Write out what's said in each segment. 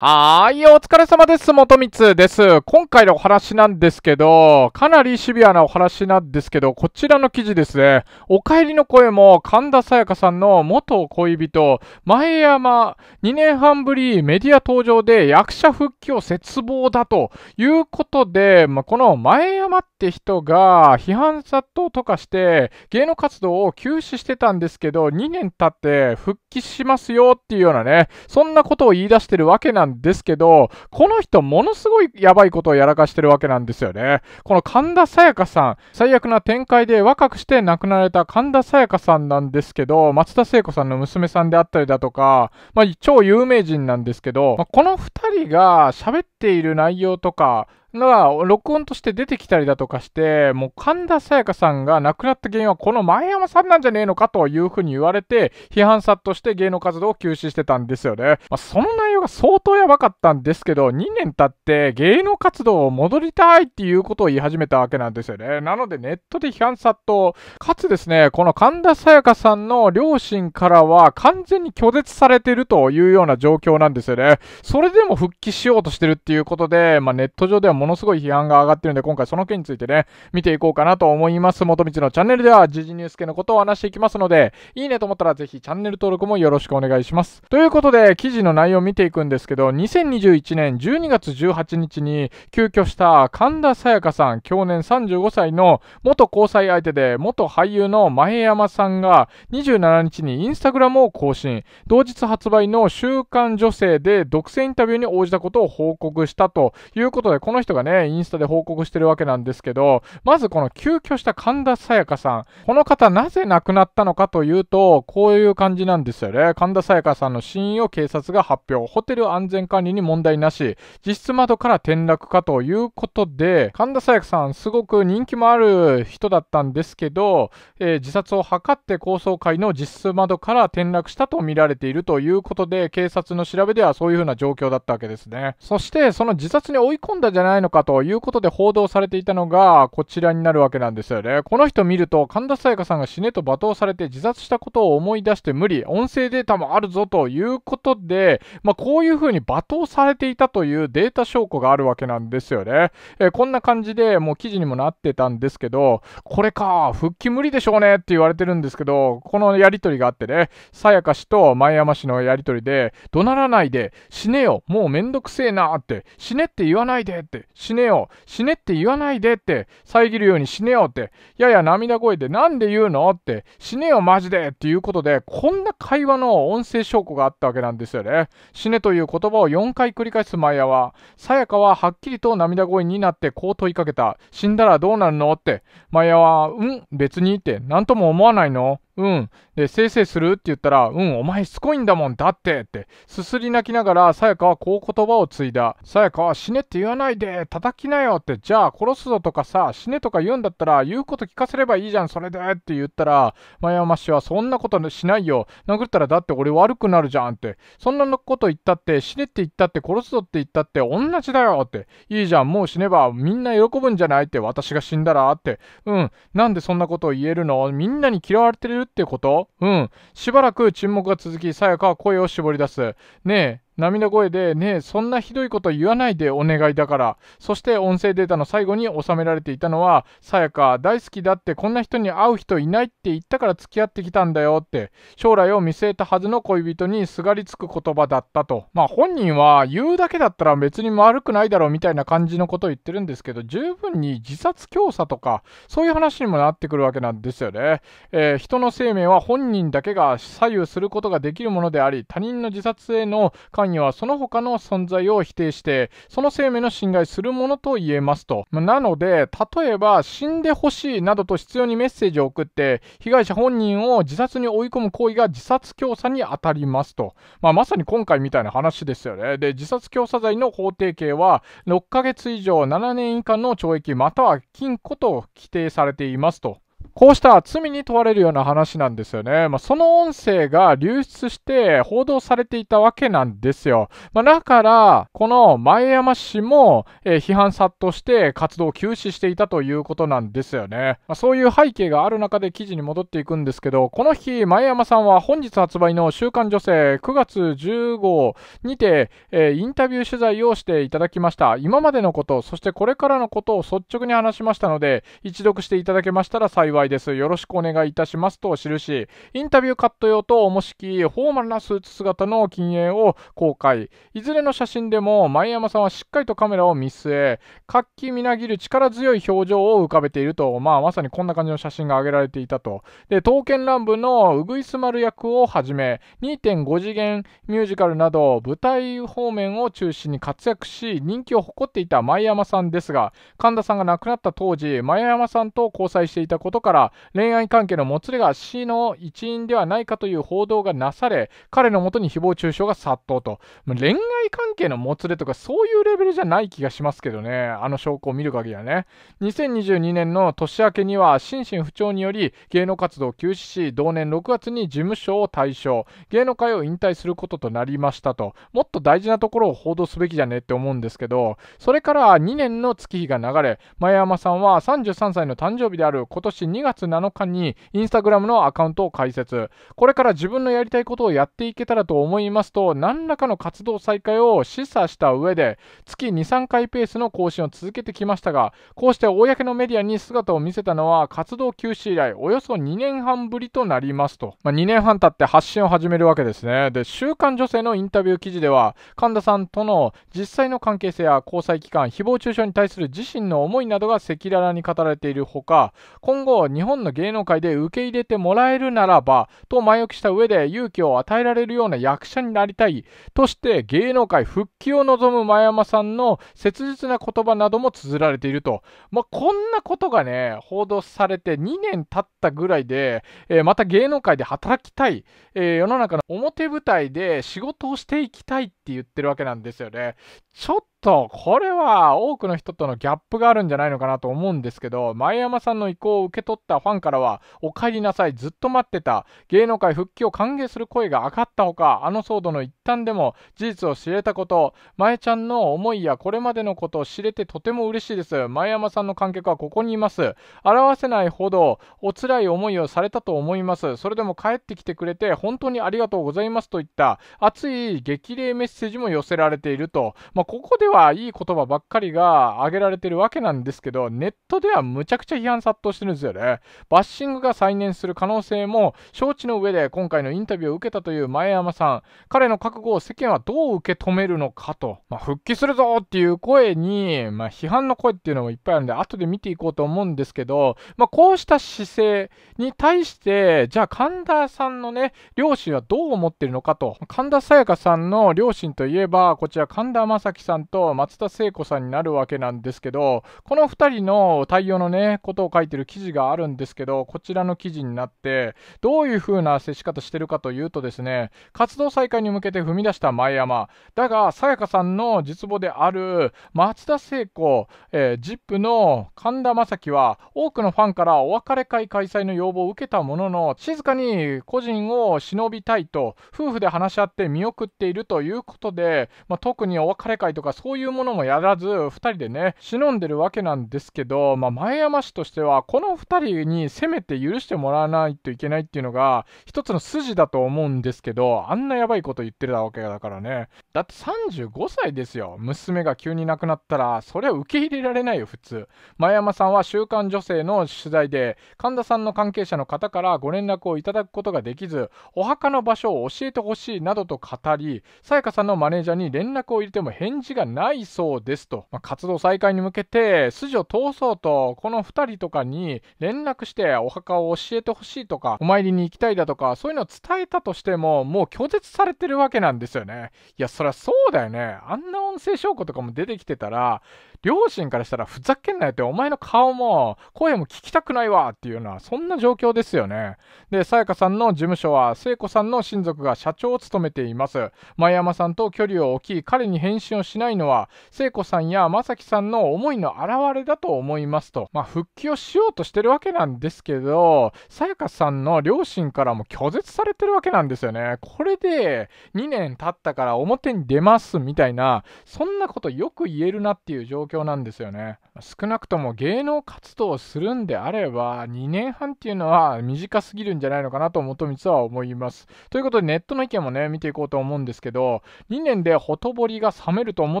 はーい、お疲れ様です。元光です。今回のお話なんですけど、かなりシビアなお話なんですけど、こちらの記事ですね。お帰りの声も神田沙也加さんの元恋人、前山、2年半ぶりメディア登場で役者復帰を絶望だということで、まあ、この前山って人が批判殺到とかして芸能活動を休止してたんですけど、2年経って復帰しますよっていうようなね、そんなことを言い出してるわけなんですんですけど、この人ものすごいやばいことをやらかしてるわけなんですよね。この神田沙也加さん、最悪な展開で若くして亡くなられた神田沙也加さんなんですけど、松田聖子さんの娘さんであったりだとか、まあ、超有名人なんですけど、まあ、この2人が喋っている内容とか、のが録音として出てきたりだとかして、もう神田沙也加さんが亡くなった原因はこの前山さんなんじゃねえのかというふうに言われて、批判殺として芸能活動を休止してたんですよね。まあ、その内容が相当やばかったんですけど、2年経って芸能活動を戻りたいっていうことを言い始めたわけなんですよね。なのでネットで批判殺到。かつですね、この神田沙也加さんの両親からは完全に拒絶されているというような状況なんですよね。それでも復帰しようとしてるっていうことで、まあ、ネット上ではものすごい批判が上がってるんで、今回その件についてね、見ていこうかなと思います。元道のチャンネルでは時事ニュース系のことを話していきますので、いいねと思ったらぜひチャンネル登録もよろしくお願いします。ということで、記事の内容を見ていくんですけど、2021年12月18日に急遽した神田沙也加さん、去年35歳の元交際相手で元俳優の前山さんが27日にインスタグラムを更新、同日発売の週刊女性で独占インタビューに応じたことを報告したということで、この人がね、インスタで報告してるわけなんですけど、まずこの急遽した神田沙也加さん、この方なぜ亡くなったのかというと、こういう感じなんですよね。神田沙也加さんの死因を警察が発表。ホテル安全管理に問題なし、実質窓から転落かということで、神田沙也加さん、すごく人気もある人だったんですけど、えー、自殺を図って高層階の実質窓から転落したと見られているということで、警察の調べではそういうふうな状況だったわけですね。そして、その自殺に追い込んだじゃないのかということで報道されていたのが、こちらになるわけなんですよね。この人見ると、神田沙也加さんが死ねと罵倒されて自殺したことを思い出して無理、音声データもあるぞということで、まあこういうふうに罵倒されていたというデータ証拠があるわけなんですよね。えこんな感じでもう記事にもなってたんですけど、これか、復帰無理でしょうねって言われてるんですけど、このやり取りがあってね、さやか氏と前山氏のやり取りで、怒鳴らないで、死ねよ、もうめんどくせえなって、死ねって言わないでって、死ねよ、死ねって言わないでって、遮るように死ねよって、やや涙声で、なんで言うのって、死ねよ、マジでっていうことで、こんな会話の音声証拠があったわけなんですよね。死ねねという言葉を4回繰り返すマヤは、さやかははっきりと涙声になってこう問いかけた。死んだらどうなるのって。マヤは、うん、別にって、なんとも思わないのうん。で、せいせいするって言ったら、うん、お前しつこいんだもん、だってって、すすり泣きながら、さやかはこう言葉を継いだ。さやかは死ねって言わないで、叩きなよって、じゃあ殺すぞとかさ、死ねとか言うんだったら、言うこと聞かせればいいじゃん、それでって言ったら、前山氏はそんなことしないよ。殴ったらだって俺悪くなるじゃんって。そんなこと言ったって、死ねって言ったって、殺すぞって言ったって、同じだよって。いいじゃん、もう死ねばみんな喜ぶんじゃないって、私が死んだらって。うん、なんでそんなことを言えるのみんなに嫌われてるってことうん。しばらく沈黙が続き、さやかは声を絞り出す。ねえ、涙声で、ねえ、そんなひどいこと言わないでお願いだから。そして音声データの最後に収められていたのは、さやか、大好きだってこんな人に会う人いないって言ったから付き合ってきたんだよって、将来を見据えたはずの恋人にすがりつく言葉だったと。まあ本人は言うだけだったら別に悪くないだろうみたいな感じのことを言ってるんですけど、十分に自殺教唆とか、そういう話にもなってくるわけなんですよね。えー、人の生命は本人だけが左右することができるものであり、他人の自殺への関範囲はその他の存在を否定して、その生命の侵害するものと言えますと。まなので、例えば死んでほしいなどと必要にメッセージを送って、被害者本人を自殺に追い込む行為が自殺教唆に当たりますと。まあ、まさに今回みたいな話ですよね。で、自殺教唆罪の法定刑は、6ヶ月以上7年以下の懲役または禁錮と規定されていますと。こうした罪に問われるような話なんですよね。まあ、その音声が流出して報道されていたわけなんですよ。まあ、だから、この前山氏も、えー、批判殺到して活動を休止していたということなんですよね。まあ、そういう背景がある中で記事に戻っていくんですけど、この日、前山さんは本日発売の週刊女性9月10号にて、えー、インタビュー取材をしていただきました。今までのこと、そしてこれからのことを率直に話しましたので、一読していただけましたら幸いいです。よろしくお願いいたしますと記し、インタビューカット用とおもしきフォーマルなスーツ姿の禁煙を公開。いずれの写真でも前山さんはしっかりとカメラを見据え、活気みなぎる力強い表情を浮かべていると、まあまさにこんな感じの写真が挙げられていたと。で、刀剣乱舞のうぐいす丸役をはじめ、2.5次元ミュージカルなど舞台方面を中心に活躍し、人気を誇っていた前山さんですが、神田さんが亡くなった当時、前山さんと交際していたことから、から恋愛関係のもつれが死の一因ではないかという報道がなされ彼のもとに誹謗中傷が殺到と恋愛関係のもつれとかそういうレベルじゃない気がしますけどねあの証拠を見る限りはね2022年の年明けには心身不調により芸能活動を休止し同年6月に事務所を退所芸能界を引退することとなりましたともっと大事なところを報道すべきじゃねって思うんですけどそれから2年の月日が流れ前山さんは33歳の誕生日である今年2 2月7日にインスタグラムのアカウントを開設。これから自分のやりたいことをやっていけたらと思いますと、何らかの活動再開を示唆した上で、月2、3回ペースの更新を続けてきましたが、こうして公のメディアに姿を見せたのは活動休止以来、およそ2年半ぶりとなりますと。まあ、2年半経って発信を始めるわけですね。で、週刊女性のインタビュー記事では、神田さんとの実際の関係性や交際期間、誹謗中傷に対する自身の思いなどが赤裸々に語られているほか、今後、日本の芸能界で受け入れてもらえるならばと前置きした上で勇気を与えられるような役者になりたいとして芸能界復帰を望む前山さんの切実な言葉なども綴られていると、まあ、こんなことがね報道されて2年経ったぐらいで、えー、また芸能界で働きたい、えー、世の中の表舞台で仕事をしていきたいって言ってるわけなんですよね。ちょっと、これは多くの人とのギャップがあるんじゃないのかなと思うんですけど、前山さんの意向を受け取ったファンからは、お帰りなさい、ずっと待ってた、芸能界復帰を歓迎する声が上がったほか、あの騒動の一端でも事実を知れたこと、前ちゃんの思いやこれまでのことを知れてとても嬉しいです。前山さんの観客はここにいます。表せないほどお辛い思いをされたと思います。それでも帰ってきてくれて本当にありがとうございますといった熱い激励メッセージも寄せられていると。まあ、ここでではいい言葉ばっかりが挙げられてるわけなんですけど、ネットではむちゃくちゃ批判殺到してるんですよね。バッシングが再燃する可能性も承知の上で今回のインタビューを受けたという前山さん、彼の覚悟を世間はどう受け止めるのかと、まあ、復帰するぞっていう声に、まあ、批判の声っていうのもいっぱいあるんで、後で見ていこうと思うんですけど、まあ、こうした姿勢に対して、じゃあ神田さんのね、両親はどう思ってるのかと、神田沙也加さんの両親といえば、こちら神田正輝さんとと松田聖子さんになるわけなんですけど、この2人の対応のね、ことを書いてる記事があるんですけど、こちらの記事になって、どういう風な接し方してるかというとですね、活動再開に向けて踏み出した前山、だが、さやかさんの実母である松田聖子、えー、ZIP の神田正輝は、多くのファンからお別れ会開催の要望を受けたものの、静かに個人を忍びたいと、夫婦で話し合って見送っているということで、まあ、特にお別れ会とかそうそういうものもやらず、2人でね、忍んでるわけなんですけど、まあ、前山氏としては、この2人にせめて許してもらわないといけないっていうのが、一つの筋だと思うんですけど、あんなやばいこと言ってるわけだからね。だって35歳ですよ。娘が急に亡くなったら、それは受け入れられないよ、普通。前山さんは週刊女性の取材で、神田さんの関係者の方からご連絡をいただくことができず、お墓の場所を教えてほしいなどと語り、さやかさんのマネージャーに連絡を入れても返事がないないそうですと、まあ、活動再開に向けて筋を通そうとこの2人とかに連絡してお墓を教えてほしいとかお参りに行きたいだとかそういうのを伝えたとしてももう拒絶されてるわけなんですよねいやそりゃそうだよねあんな音声証拠とかも出てきてたら両親からしたらふざけんなよって、お前の顔も、声も聞きたくないわっていうような、そんな状況ですよね。で、さやかさんの事務所は、聖子さんの親族が社長を務めています。前山さんと距離を置き、彼に返信をしないのは、聖子さんや正樹さんの思いの表れだと思いますと。まあ、復帰をしようとしてるわけなんですけど、さやかさんの両親からも拒絶されてるわけなんですよね。これで、2年経ったから表に出ますみたいな、そんなことよく言えるなっていう状況況なんですよね。少なくとも芸能活動をするんであれば、2年半っていうのは短すぎるんじゃないのかなと元光は思います。ということで、ネットの意見もね、見ていこうと思うんですけど、2年でほとぼりが冷めると思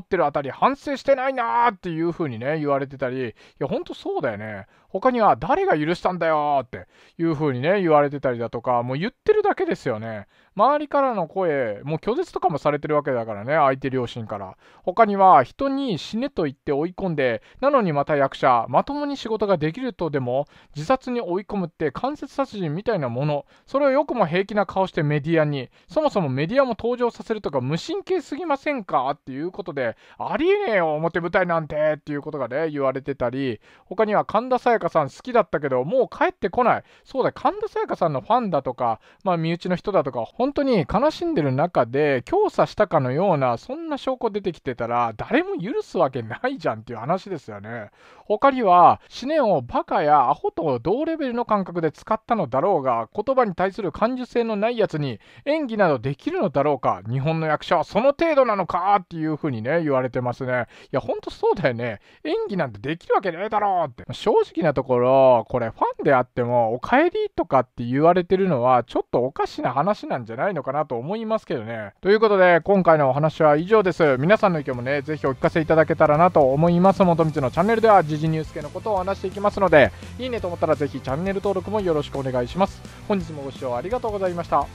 ってるあたり、反省してないなーっていう風にね、言われてたり、いや、ほんとそうだよね。他には、誰が許したんだよっていう風にね、言われてたりだとか、もう言ってるだけですよね。周りからの声、もう拒絶とかもされてるわけだからね、相手両親から。他には、人に死ねと言って追い込んで、なのにまた役者、まともに仕事ができるとでも、自殺に追い込むって間接殺人みたいなもの、それをよくも平気な顔してメディアに、そもそもメディアも登場させるとか無神経すぎませんかっていうことで、ありえねえよ、表舞台なんてっていうことがね、言われてたり、他には神田沙也加さん好きだったけど、もう帰ってこない。そうだ、神田沙也加さんのファンだとか、まあ身内の人だとか、本当に悲しんでる中で、強査したかのような、そんな証拠出てきてたら、誰も許すわけないじゃんっていう話ですよね。他には、思念をバカやアホと同レベルの感覚で使ったのだろうが、言葉に対する感受性のないやつに演技などできるのだろうか、日本の役者はその程度なのかっていうふうにね、言われてますね。いや、ほんとそうだよね。演技なんてできるわけねえだろうって。正直なところ、これファンであっても、お帰りとかって言われてるのは、ちょっとおかしな話なんじゃないのかなと思いますけどね。ということで、今回のお話は以上です。皆さんの意見もね、ぜひお聞かせいただけたらなと思います。元光のチャンネルでは、時事ニュース系のことをお話していきますので、いいねと思ったらぜひチャンネル登録もよろしくお願いします。本日もご視聴ありがとうございました。